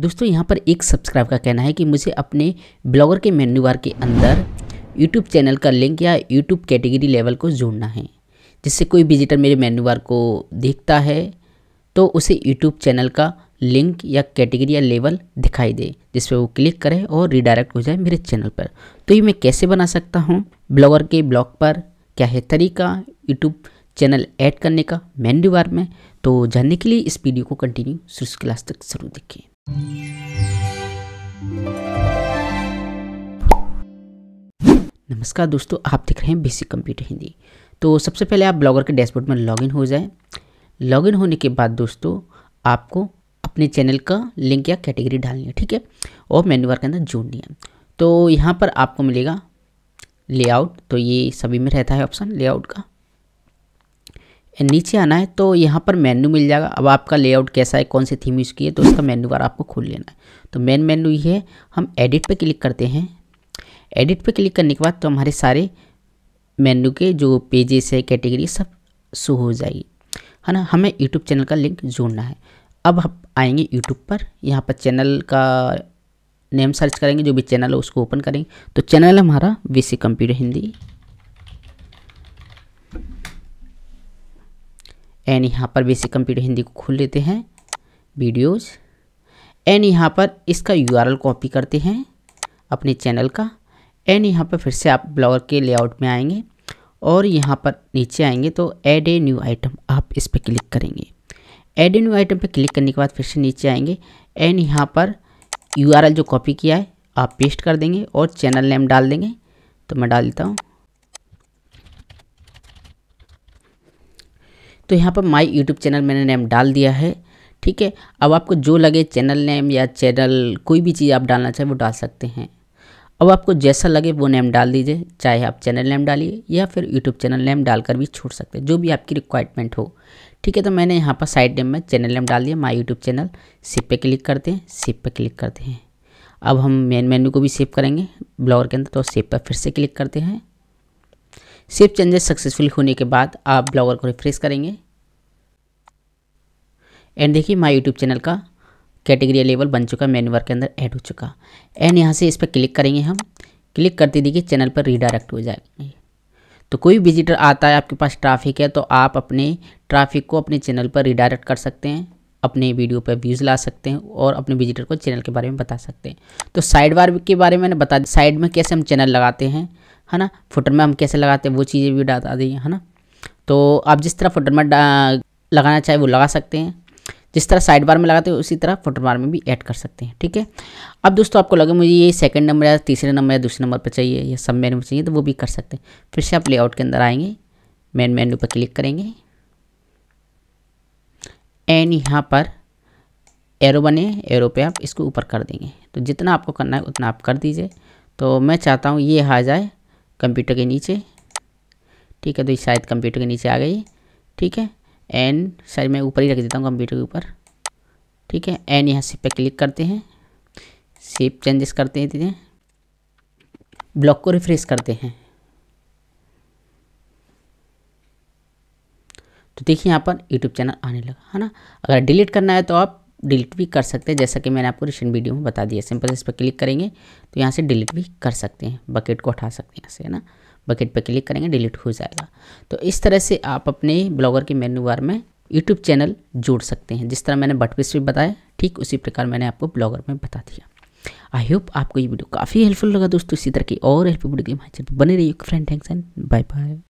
दोस्तों यहाँ पर एक सब्सक्राइब का कहना है कि मुझे अपने ब्लॉगर के मेन्यू बार के अंदर यूट्यूब चैनल का लिंक या यूट्यूब कैटेगरी लेवल को जोड़ना है जिससे कोई विजिटर मेरे मेन्यू बार को देखता है तो उसे यूट्यूब चैनल का लिंक या कैटेगरी या लेवल दिखाई दे जिस पर वो क्लिक करे और रिडायरेक्ट हो जाए मेरे चैनल पर तो ये मैं कैसे बना सकता हूँ ब्लॉगर के ब्लॉग पर क्या है तरीका यूट्यूब चैनल ऐड करने का मेन्यू बार में तो जानने के लिए इस वीडियो को कंटिन्यू शुरू क्लास तक जरूर देखें नमस्कार दोस्तों आप देख रहे हैं बेसिक कंप्यूटर हिंदी तो सबसे पहले आप ब्लॉगर के डैशबोर्ड में लॉगिन हो जाए लॉगिन होने के बाद दोस्तों आपको अपने चैनल का लिंक या कैटेगरी डालनी है ठीक है और मेन्यू बार के अंदर जोड़नी है तो यहाँ पर आपको मिलेगा लेआउट तो ये सभी में रहता है ऑप्शन लेआउट का नीचे आना है तो यहाँ पर मेन्यू मिल जाएगा अब आपका लेआउट कैसा है कौन सी थीम यूज़ की है तो उसका मेन्यू बार आपको खोल लेना है तो मेन मेन्यू ये है हम एडिट पे क्लिक करते हैं एडिट पे क्लिक करने के बाद तो हमारे सारे मेन्यू के जो पेजेस है कैटेगरी सब शो हो जाएगी है ना हमें यूट्यूब चैनल का लिंक जोड़ना है अब हम आएंगे यूट्यूब पर यहाँ पर चैनल का नेम सर्च करेंगे जो भी चैनल है उसको ओपन करेंगे तो चैनल हमारा बेसिक कंप्यूटर हिंदी एंड यहाँ पर बेसिक कंप्यूटर हिंदी को खोल लेते हैं वीडियोज़ एंड यहाँ पर इसका यू कॉपी करते हैं अपने चैनल का एंड यहाँ पर फिर से आप ब्लॉगर के लेआउट में आएंगे और यहाँ पर नीचे आएंगे तो एड ए न्यू आइटम आप इस पर क्लिक करेंगे एड ए न्यू आइटम पर क्लिक करने के बाद फिर से नीचे आएंगे एंड यहाँ पर यू जो कॉपी किया है आप पेस्ट कर देंगे और चैनल नेम डाल देंगे तो मैं डाल देता हूँ तो यहाँ पर माई यूट्यूब चैनल मैंने नेम डाल दिया है ठीक है अब आपको जो लगे चैनल नेम या चैनल कोई भी चीज़ आप डालना चाहें वो डाल सकते हैं अब आपको जैसा लगे वो नेम डाल दीजिए चाहे आप चैनल नेम डालिए या फिर यूट्यूब चैनल नेम डालकर भी छोड़ सकते हैं जो भी आपकी रिक्वायरमेंट हो ठीक है तो मैंने यहाँ पर साइड नेम में चैनल नेम डाल दिया माई यूट्यूब चैनल सिप पे क्लिक करते हैं सिप पे क्लिक करते हैं अब हम मेन मेन्यू को भी सेव करेंगे ब्लॉगर के अंदर तो सेप पर फिर से क्लिक करते हैं सेफ चेंजेस सक्सेसफुल होने के बाद आप ब्लॉगर को रिफ्रेश करेंगे एंड देखिए माय यूट्यूब चैनल का कैटेगरी लेवल बन चुका है बार के अंदर ऐड हो चुका एंड यहाँ से इस पर क्लिक करेंगे हम क्लिक करते देखिए चैनल पर रीडायरेक्ट हो जाएंगे तो कोई विजिटर आता है आपके पास ट्राफिक है तो आप अपने ट्राफिक को अपने चैनल पर रिडायरेक्ट कर सकते हैं अपने वीडियो पर व्यूज़ ला सकते हैं और अपने विजिटर को चैनल के बारे में बता सकते हैं तो साइड बार के बारे में मैंने बता साइड में कैसे हम चैनल लगाते हैं है ना फुटर में हम कैसे लगाते हैं वो चीज़ें भी डाता दी है ना तो आप जिस तरह फुटर में लगाना चाहे वो लगा सकते हैं जिस तरह साइड बार में लगाते हो उसी तरह फुटर बार में भी ऐड कर सकते हैं ठीक है अब दोस्तों आपको लगे मुझे ये सेकंड नंबर या तीसरे नंबर या दूसरे नंबर पर चाहिए या सब मेन्यू में चाहिए तो वो भी कर सकते हैं फिर से आप लेआउट के अंदर आएंगे मेन मेन्यू पर क्लिक करेंगे एंड यहाँ पर एरो बने एरो पे आप इसको ऊपर कर देंगे तो जितना आपको करना है उतना आप कर दीजिए तो मैं चाहता हूँ ये आ जाए कंप्यूटर के नीचे ठीक है तो शायद कंप्यूटर के नीचे आ गई ठीक है एन शायद मैं ऊपर ही रख देता हूँ कंप्यूटर के ऊपर ठीक है एन यहाँ सिप पे क्लिक करते हैं सेप चेंजेस करते हैं धीरे ब्लॉक को रिफ्रेश करते हैं तो देखिए यहाँ पर यूट्यूब चैनल आने लगा है ना अगर डिलीट करना है तो आप डिलीट भी कर सकते हैं जैसा कि मैंने आपको रिसेंट वीडियो में बता दिया सिंपल इस पर क्लिक करेंगे तो यहाँ से डिलीट भी कर सकते हैं बकेट को उठा सकते हैं यहाँ से है ना बकेट पर क्लिक करेंगे डिलीट हो जाएगा तो इस तरह से आप अपने ब्लॉगर के मेन्यू बार में यूट्यूब चैनल जोड़ सकते हैं जिस तरह मैंने बटपिस भी बताया ठीक उसी प्रकार मैंने आपको ब्लॉगर में बता दिया आई होप आपको ये वीडियो काफ़ी हेल्पफुल लगा दोस्तों इसी तरह की और हेल्पफुल वीडियो के बने रहिए friend thanks and bye bye